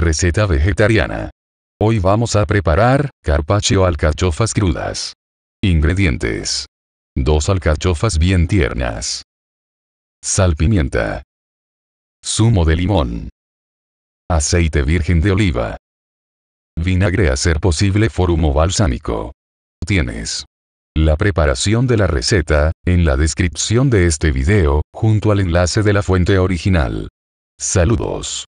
Receta vegetariana. Hoy vamos a preparar, carpaccio alcachofas crudas. Ingredientes. Dos alcachofas bien tiernas. Sal pimienta. Zumo de limón. Aceite virgen de oliva. Vinagre a ser posible forumo balsámico. Tienes. La preparación de la receta, en la descripción de este video, junto al enlace de la fuente original. Saludos.